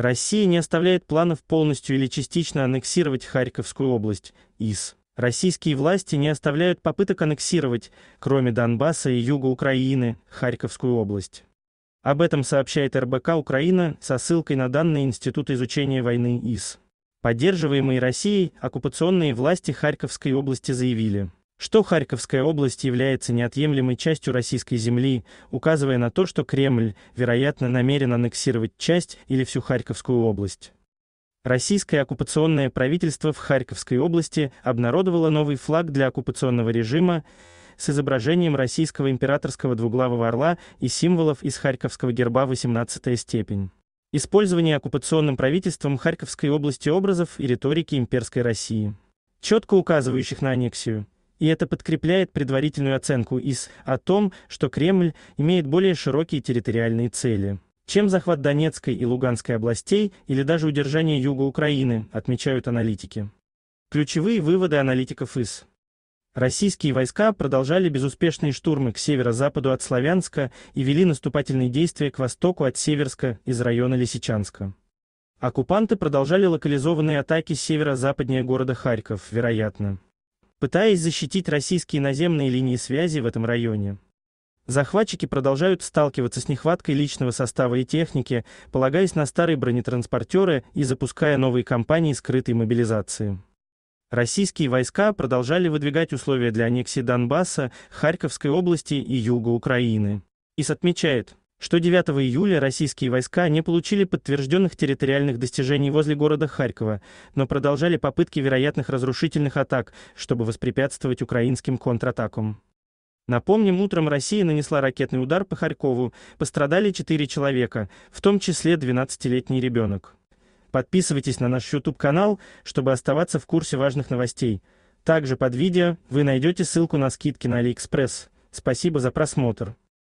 Россия не оставляет планов полностью или частично аннексировать Харьковскую область, ИС. Российские власти не оставляют попыток аннексировать, кроме Донбасса и юга Украины, Харьковскую область. Об этом сообщает РБК Украина со ссылкой на данные Института изучения войны ИС. Поддерживаемые Россией оккупационные власти Харьковской области заявили – что Харьковская область является неотъемлемой частью российской земли, указывая на то, что Кремль, вероятно, намерен аннексировать часть или всю Харьковскую область. Российское оккупационное правительство в Харьковской области обнародовало новый флаг для оккупационного режима с изображением российского императорского двуглавого орла и символов из харьковского герба 18 степень. Использование оккупационным правительством Харьковской области образов и риторики имперской России, четко указывающих на аннексию и это подкрепляет предварительную оценку из о том, что Кремль имеет более широкие территориальные цели чем захват Донецкой и Луганской областей или даже удержание юга Украины, отмечают аналитики. Ключевые выводы аналитиков из: Российские войска продолжали безуспешные штурмы к северо-западу от Славянска и вели наступательные действия к востоку от Северска из района Лисичанска. Оккупанты продолжали локализованные атаки северо-западнее города Харьков, вероятно пытаясь защитить российские наземные линии связи в этом районе. Захватчики продолжают сталкиваться с нехваткой личного состава и техники, полагаясь на старые бронетранспортеры и запуская новые кампании скрытой мобилизации. Российские войска продолжали выдвигать условия для аннексии Донбасса, Харьковской области и юга Украины. ИС отмечает, что 9 июля российские войска не получили подтвержденных территориальных достижений возле города Харькова, но продолжали попытки вероятных разрушительных атак, чтобы воспрепятствовать украинским контратакам. Напомним, утром Россия нанесла ракетный удар по Харькову, пострадали 4 человека, в том числе 12-летний ребенок. Подписывайтесь на наш YouTube-канал, чтобы оставаться в курсе важных новостей. Также под видео вы найдете ссылку на скидки на AliExpress. Спасибо за просмотр.